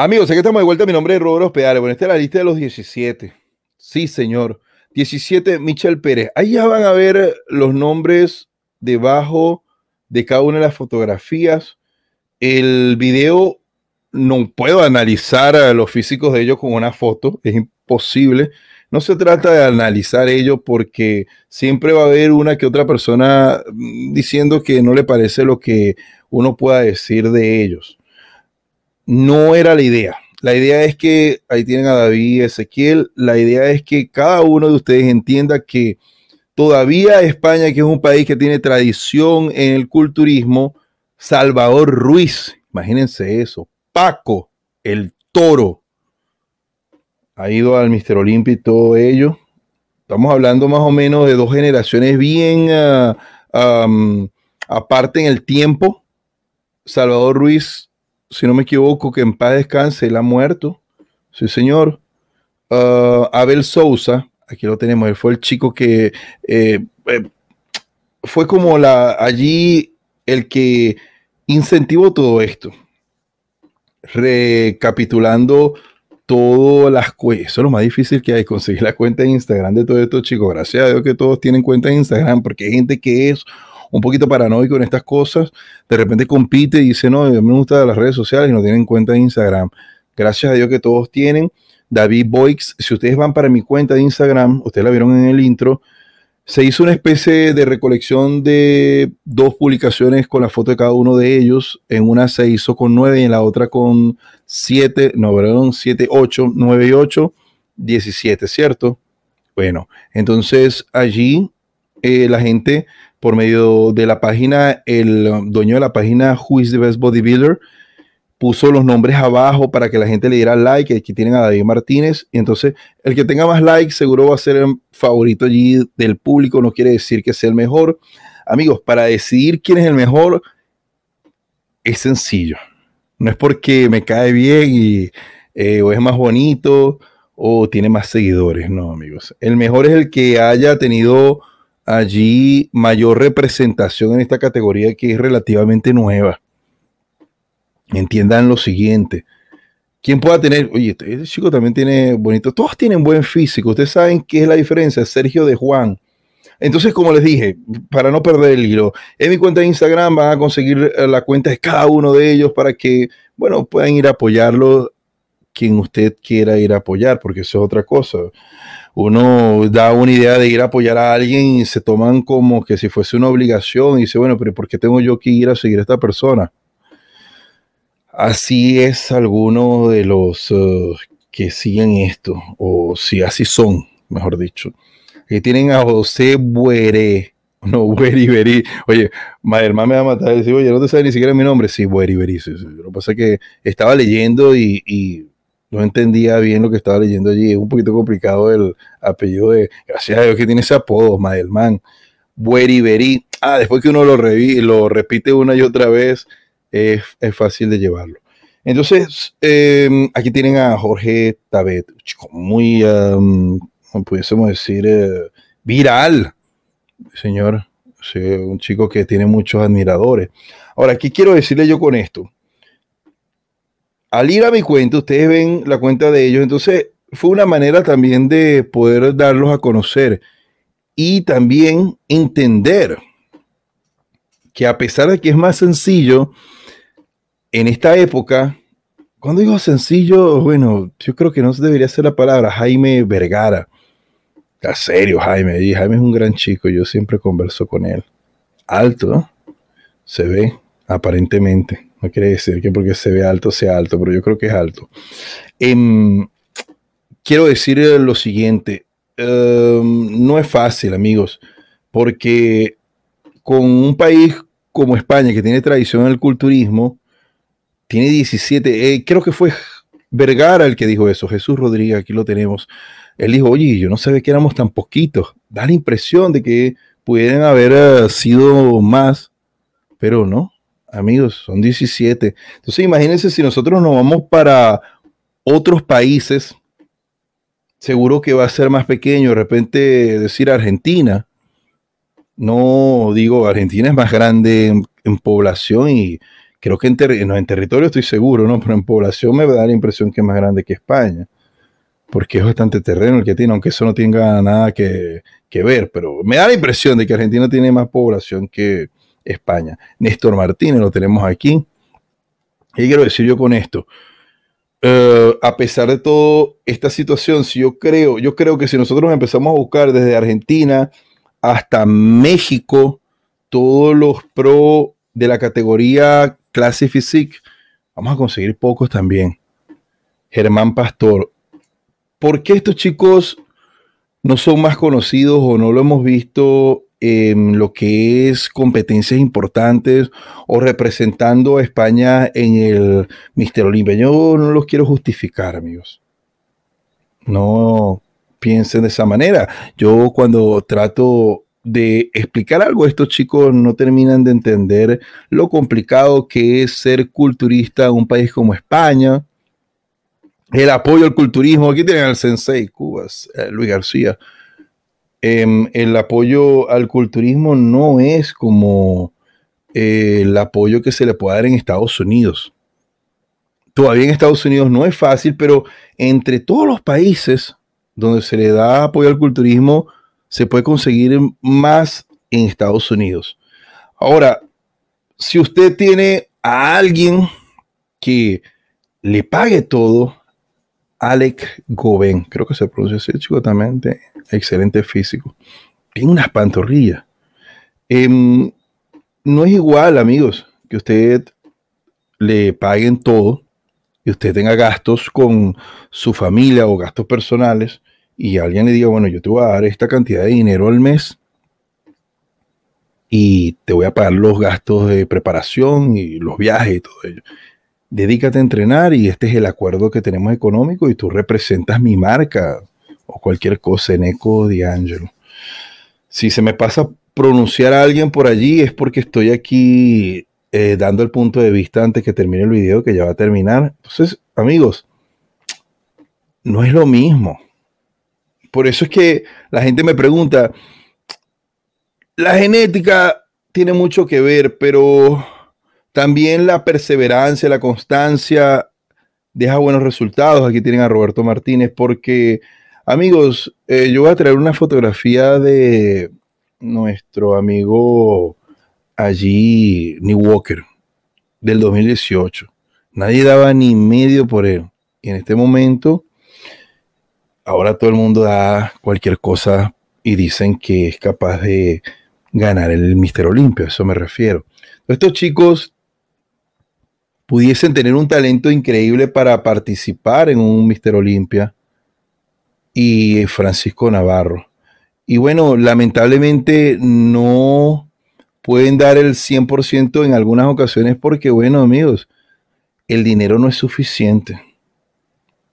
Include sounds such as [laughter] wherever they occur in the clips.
Amigos, aquí estamos de vuelta. Mi nombre es Roberto Pedales. Bueno, esta es la lista de los 17. Sí, señor. 17, Michel Pérez. Ahí ya van a ver los nombres debajo de cada una de las fotografías. El video no puedo analizar a los físicos de ellos con una foto, es imposible. No se trata de analizar ellos porque siempre va a haber una que otra persona mm, diciendo que no le parece lo que uno pueda decir de ellos no era la idea. La idea es que, ahí tienen a David y Ezequiel, la idea es que cada uno de ustedes entienda que todavía España, que es un país que tiene tradición en el culturismo, Salvador Ruiz, imagínense eso, Paco, el toro, ha ido al Mister Olympia y todo ello. Estamos hablando más o menos de dos generaciones bien ah, aparte en el tiempo. Salvador Ruiz si no me equivoco, que en paz descanse, él ha muerto. Sí, señor. Ah, Abel Sousa, aquí lo tenemos, él fue el chico que eh, eh, fue como la, allí el que incentivó todo esto. Recapitulando todas las cosas eso es lo más difícil que hay, conseguir la cuenta de Instagram de todos estos chicos. Gracias a Dios que todos tienen cuenta de Instagram, porque hay gente que es un poquito paranoico en estas cosas, de repente compite y dice, no, a mí me las redes sociales y no tienen cuenta de Instagram. Gracias a Dios que todos tienen. David Boix, si ustedes van para mi cuenta de Instagram, ustedes la vieron en el intro, se hizo una especie de recolección de dos publicaciones con la foto de cada uno de ellos. En una se hizo con nueve y en la otra con siete, no, perdón, siete, ocho, nueve y ocho, diecisiete, ¿cierto? Bueno, entonces allí eh, la gente por medio de la página, el um, dueño de la página Who is the Best Bodybuilder puso los nombres abajo para que la gente le diera like, aquí tienen a David Martínez, y entonces el que tenga más likes seguro va a ser el favorito allí del público, no quiere decir que sea el mejor. Amigos, para decidir quién es el mejor es sencillo, no es porque me cae bien y, eh, o es más bonito o tiene más seguidores, no amigos, el mejor es el que haya tenido allí mayor representación en esta categoría que es relativamente nueva. Entiendan lo siguiente. Quien pueda tener, oye, este, este, chico también tiene bonito, todos tienen buen físico, ustedes saben qué es la diferencia, Sergio de Juan. Entonces, como les dije, para no perder el hilo, en mi cuenta de Instagram van a conseguir eh, la cuenta de cada uno de ellos para que, bueno, puedan ir a apoyarlos quien usted quiera ir a apoyar, porque eso es otra cosa. Uno da una idea de ir a apoyar a alguien y se toman como que si fuese una obligación y dice, bueno, pero ¿por qué tengo yo que ir a seguir a esta persona? Así es alguno de los eh, que siguen esto, o si así son, mejor dicho. y tienen a José Bueré. [laughs] No, Bueriberi. Oye, mi hermano me va a matar. Dice, oye, no te sabes ni siquiera mi nombre. Sí, Bueriberi. Lo que pasa es que estaba leyendo y no entendía bien lo que estaba leyendo allí. Es un poquito complicado el apellido de, gracias a Dios que tiene ese apodo, Madelman, Bueriberi. Ah, después que uno lo, revi lo repite una y otra vez, es, fácil de llevarlo. Entonces, em, aquí tienen a Jorge Tabet, chico, muy, em, como pudiésemos decir, eh, viral, señor. un chico que tiene muchos admiradores. Ahora, ¿qué quiero decirle yo con esto? al ir a mi cuenta, ustedes ven la cuenta de ellos, entonces fue una manera también de poder darlos a conocer y también entender que a pesar de que es más sencillo, en esta época, cuando digo sencillo, bueno, yo creo que no se debería ser la palabra Jaime Vergara. En serio, Jaime. Jaime es un gran chico, yo siempre converso con él. Alto, ¿no? Se ve, aparentemente. No quiere decir que porque se ve alto sea alto, pero yo creo que es alto. Em, quiero decir eh, lo siguiente. Em, no es fácil, amigos, porque con un país como España, que tiene tradición en el culturismo, tiene 17, eh, creo que fue Vergara el que dijo eso, Jesús Rodríguez, aquí lo tenemos. Él dijo, oye, yo no sabía que éramos tan poquitos. Da la impresión de que pudieran haber eh, sido más, pero no amigos, son 17. Entonces imagínense si nosotros nos vamos para otros países, seguro que va a ser más pequeño, de repente decir Argentina. No digo, Argentina es más grande en, población y creo que en, en territorio estoy seguro, ¿no? Pero en población me da la impresión que es más grande que España porque es bastante terreno el que tiene, aunque eso no tenga nada que, ver, pero me da la impresión de que Argentina tiene más población que, España. Néstor Martínez lo tenemos aquí. Y quiero decir yo con esto? Eh, a pesar de toda esta situación, si yo creo, yo creo que si nosotros empezamos a buscar desde Argentina hasta México, todos los pro de la categoría clase physique, vamos a conseguir pocos también. Germán Pastor, ¿por qué estos chicos no son más conocidos o no lo hemos visto en em, lo que es competencias importantes o representando a España en el Mister Olimpia. Yo no los quiero justificar, amigos. No piensen de esa manera. Yo cuando trato de explicar algo, estos chicos no terminan de entender lo complicado que es ser culturista en un país como España. El apoyo al culturismo, aquí tienen al sensei Cubas, eh, Luis García, Em, el apoyo al culturismo no es como eh, el apoyo que se le puede dar en Estados Unidos. Todavía en Estados Unidos no es fácil, pero entre todos los países donde se le da apoyo al culturismo, se puede conseguir más en Estados Unidos. Ahora, si usted tiene a alguien que le pague todo, Alec Goben, creo que se pronuncia así, chico, también excelente físico. Tiene unas pantorrillas. Em, no es igual, amigos, que usted le paguen todo y usted tenga gastos con su familia o gastos personales y alguien le diga, bueno, yo te voy a dar esta cantidad de dinero al mes y te voy a pagar los gastos de preparación y los viajes y todo ello. Dedícate a entrenar y este es el acuerdo que tenemos económico y tú representas mi marca o cualquier cosa en Eco de Angelo. Si se me pasa pronunciar a alguien por allí es porque estoy aquí eh, dando el punto de vista antes que termine el video que ya va a terminar. Entonces, amigos, no es lo mismo. Por eso es que la gente me pregunta, la genética tiene mucho que ver, pero también la perseverancia, la constancia deja buenos resultados. Aquí tienen a Roberto Martínez porque Amigos, eh, yo voy a traer una fotografía de nuestro amigo allí, New Walker, del 2018. Nadie daba ni medio por él. Y en este momento, ahora todo el mundo da cualquier cosa y dicen que es capaz de ganar el Mister Olimpia, a eso me refiero. Estos chicos pudiesen tener un talento increíble para participar en un Mister Olimpia y Francisco Navarro. Y bueno, lamentablemente no pueden dar el 100% en algunas ocasiones porque, bueno, amigos, el dinero no es suficiente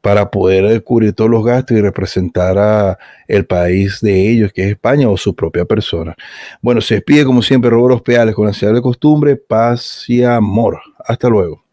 para poder cubrir todos los gastos y representar a el país de ellos, que es España, o su propia persona. Bueno, se despide como siempre los Peales con la ciudad de costumbre, paz y amor. Hasta luego.